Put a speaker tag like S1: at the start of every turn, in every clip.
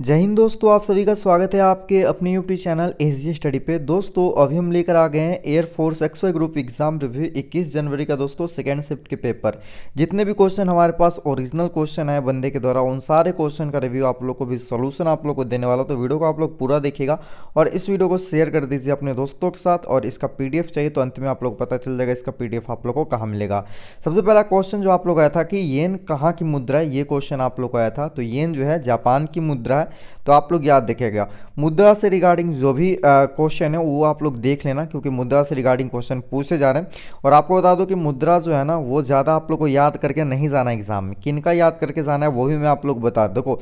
S1: जय हिंद दोस्तों आप सभी का स्वागत है आपके अपने YouTube channel S G study पे दोस्तों अभी हम लेकर आ गए हैं air force X group exam review 21 जनवरी का दोस्तों सेकेंड शिफ्ट के पेपर जितने भी क्वेश्चन हमारे पास ओरिजिनल क्वेश्चन है बंदे के द्वारा उन सारे क्वेश्चन का रिव्यू आप लोग को भी सोल्यूशन आप लोग को देने वाला तो वीडियो को आप लोग पूरा देखेगा और इस वीडियो को शेयर कर दीजिए अपने दोस्तों के साथ और इसका पी चाहिए तो अंत में आप लोग पता चल जाएगा इसका पी आप लोग को कहाँ मिलेगा सबसे पहला क्वेश्चन जो आप लोग आया था कि येन कहाँ की मुद्रा है ये क्वेश्चन आप लोग को आया था तो येन जो है जापान की मुद्रा है है तो आप लोग याद देखेगा मुद्रा से रिगार्डिंग जो भी क्वेश्चन है वो आप लोग देख लेना क्योंकि मुद्रा से रिगार्डिंग क्वेश्चन पूछे जा रहे हैं और आपको बता दो कि मुद्रा जो है ना वो ज़्यादा आप लोग को याद करके नहीं जाना एग्जाम में किन याद करके जाना है वो भी मैं आप लोग बता देखो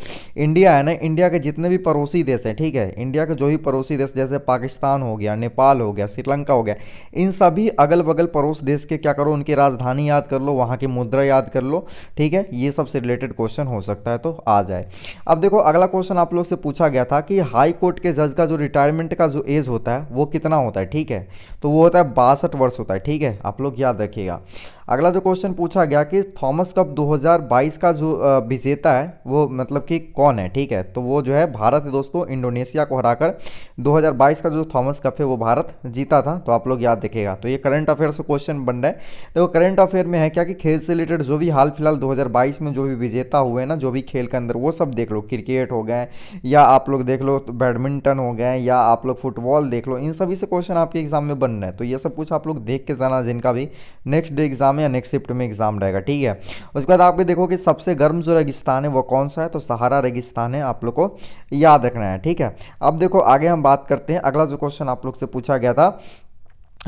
S1: इंडिया है ना इंडिया के जितने भी पड़ोसी देश हैं ठीक है इंडिया के जो भी पड़ोसी देश जैसे पाकिस्तान हो गया नेपाल हो गया श्रीलंका हो गया इन सभी अगल बगल पड़ोस देश के क्या करो उनकी राजधानी याद कर लो वहाँ की मुद्रा याद कर लो ठीक है ये सबसे रिलेटेड क्वेश्चन हो सकता है तो आ जाए अब देखो अगला क्वेश्चन क्वेश्चन आप लोग से पूछा गया था कि हाई कोर्ट के जज का जो रिटायरमेंट का जो एज होता है वो कितना होता है ठीक है तो वो होता है बासठ वर्ष होता है ठीक है आप लोग याद रखिएगा अगला जो क्वेश्चन पूछा गया कि थॉमस कप 2022 का जो विजेता है वो मतलब कि कौन है ठीक है तो वो जो है भारत दोस्तों इंडोनेशिया को हराकर 2022 का जो थॉमस कप है वो भारत जीता था तो आप लोग याद देखेगा तो ये करंट अफेयर से क्वेश्चन बन रहा है देखो करंट अफेयर में है क्या कि खेल से रिलेटेड जो भी हाल फिलहाल दो में जो भी विजेता हुए ना जो भी खेल के अंदर वो सब देख लो क्रिकेट हो गए हैं या आप लोग देख लो तो बैडमिंटन हो गए या आप लोग फुटबॉल देख लो इन सभी से क्वेश्चन आपके एग्जाम में बन रहे हैं तो ये सब कुछ आप लोग देख के जाना जिनका भी नेक्स्ट डे एग्जाम या नेक्स्ट शिफ्ट में एग्जाम रहेगा ठीक है उसके बाद आप भी देखो कि सबसे गर्म जो रेगिस्तान है वो कौन सा है तो सहारा रेगिस्तान है आप लोग को याद रखना है ठीक है अब देखो आगे हम बात करते हैं अगला जो क्वेश्चन आप लोग से पूछा गया था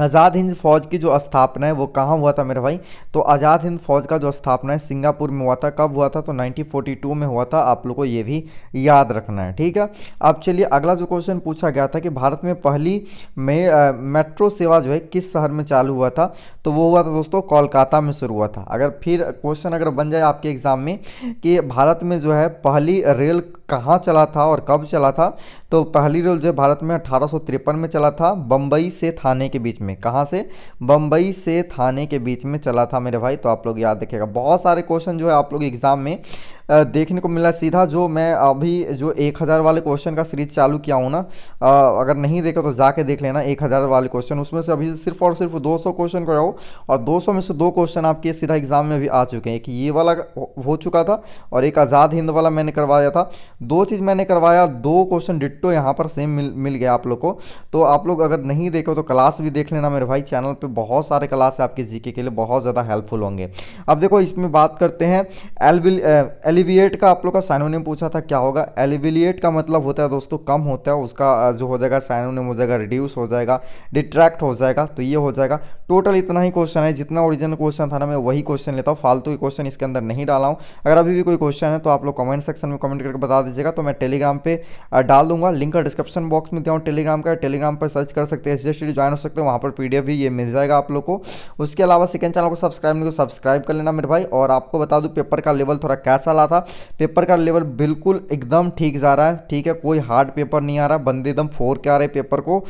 S1: आज़ाद हिंद फौज की जो स्थापना है वो कहाँ हुआ था मेरे भाई तो आज़ाद हिंद फौज का जो स्थापना है सिंगापुर में हुआ था कब हुआ था तो 1942 में हुआ था आप लोग को ये भी याद रखना है ठीक है अब चलिए अगला जो क्वेश्चन पूछा गया था कि भारत में पहली में मेट्रो सेवा जो है किस शहर में चालू हुआ था तो वो हुआ था दोस्तों कोलकाता में शुरू हुआ था अगर फिर क्वेश्चन अगर बन जाए आपके एग्ज़ाम में कि भारत में जो है पहली रेल कहाँ चला था और कब चला था तो पहली रेल जो है भारत में अठारह में चला था बम्बई से थाने के बीच में में कहाँ से बम्बई से थाने के बीच में चला था मेरे भाई तो आप लोग याद रखिएगा बहुत सारे क्वेश्चन जो है आप लोग एग्ज़ाम में देखने को मिला सीधा जो मैं अभी जो एक हज़ार वाले क्वेश्चन का सीरीज चालू किया हूँ ना अगर नहीं देखा तो जाके देख लेना एक हज़ार वाले क्वेश्चन उसमें से अभी सिर्फ और सिर्फ दो सौ क्वेश्चन रहा और दो सौ में से दो क्वेश्चन आपके सीधा एग्ज़ाम में भी आ चुके हैं एक ये वाला हो चुका था और एक आज़ाद हिंद वाला मैंने करवाया था दो चीज़ मैंने करवाया दो क्वेश्चन डिट्टो यहाँ पर सेम मिल मिल गया आप लोग को तो आप लोग अगर नहीं देखो तो क्लास भी देख लेना मेरे भाई चैनल पर बहुत सारे क्लास है आपके जीके के लिए बहुत ज़्यादा हेल्पफुल होंगे अब देखो इसमें बात करते हैं एल एलिविएट का आप लोग का साइनोनियम पूछा था क्या होगा एलिविलिएट का मतलब होता है दोस्तों कम होता है उसका जो हो जाएगा साइनोनियम हो जाएगा रिड्यूस हो जाएगा डिट्रैक्ट हो जाएगा तो ये हो जाएगा टोटल इतना ही क्वेश्चन है जितना ओरिजिनल क्वेश्चन था ना मैं वही क्वेश्चन लेता हूँ फालतू तो क्वेश्चन इसके अंदर नहीं डाला हूँ अगर अभी भी कोई क्वेश्चन है तो आप लोग कमेंट सेक्शन में कमेंट करके बता दीजिएगा तो मैं टेलीग्राम पर डाल दूंगा लिंक डिस्क्रिप्शन बॉक्स में दिया टेलीग्राम का टेलीग्राम पर सर्च कर सकते हैं एस ज्वाइन हो सकते हैं वहाँ पर पी भी ये मिल जाएगा आप लोग को उसके अलावा सेकेंड चैनल को सब्सक्राइब नहीं तो सब्सक्राइब कर लेना मेरे भाई और आपको बता दूँ पेपर का लेवल थोड़ा कैसा रहा था पेपर का लेवल बिल्कुल एकदम ठीक जा रहा है ठीक है कोई हार्ड पेपर नहीं आ रहा बंदे एकदम फोर के आ रहे पेपर को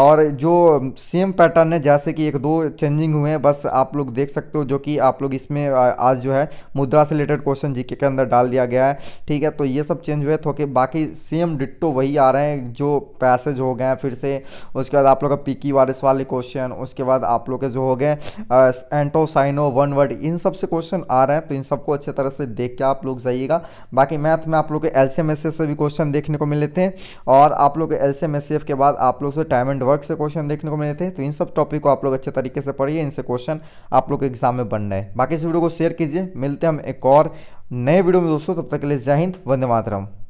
S1: और जो सेम पैटर्न है जैसे कि एक दो चेंजिंग हुए हैं बस आप लोग देख सकते हो जो कि आप लोग इसमें आज जो है मुद्रा से रिलेटेड क्वेश्चन जीके के अंदर डाल दिया गया है ठीक है तो ये सब चेंज हुए थोके तो बाकी सेम डिट्टो वही आ रहे हैं जो पैसेज हो गए हैं फिर से उसके बाद आप लोग का पीकी वारिस वाले क्वेश्चन उसके बाद आप लोग के जो हो गए एंटोसाइनो वन वर्ड इन सब से क्वेश्चन आ रहे हैं तो इन सबको अच्छे तरह से देख के आप लोग जाइएगा बाकी मैथ में आप लोग के एल से भी क्वेश्चन देखने को मिले थे और आप लोग एल से के बाद आप लोग से टाइम एंड वर्क से क्वेश्चन देखने को मिले थे तो इन सब टॉपिक को आप लोग अच्छे तरीके से पढ़िए इनसे क्वेश्चन आप लोग एग्जाम में बन रहे हैं बाकी इस वीडियो को शेयर कीजिए मिलते हैं हम एक और नए वीडियो में दोस्तों तब तक के लिए जय हिंद वंदे मातरम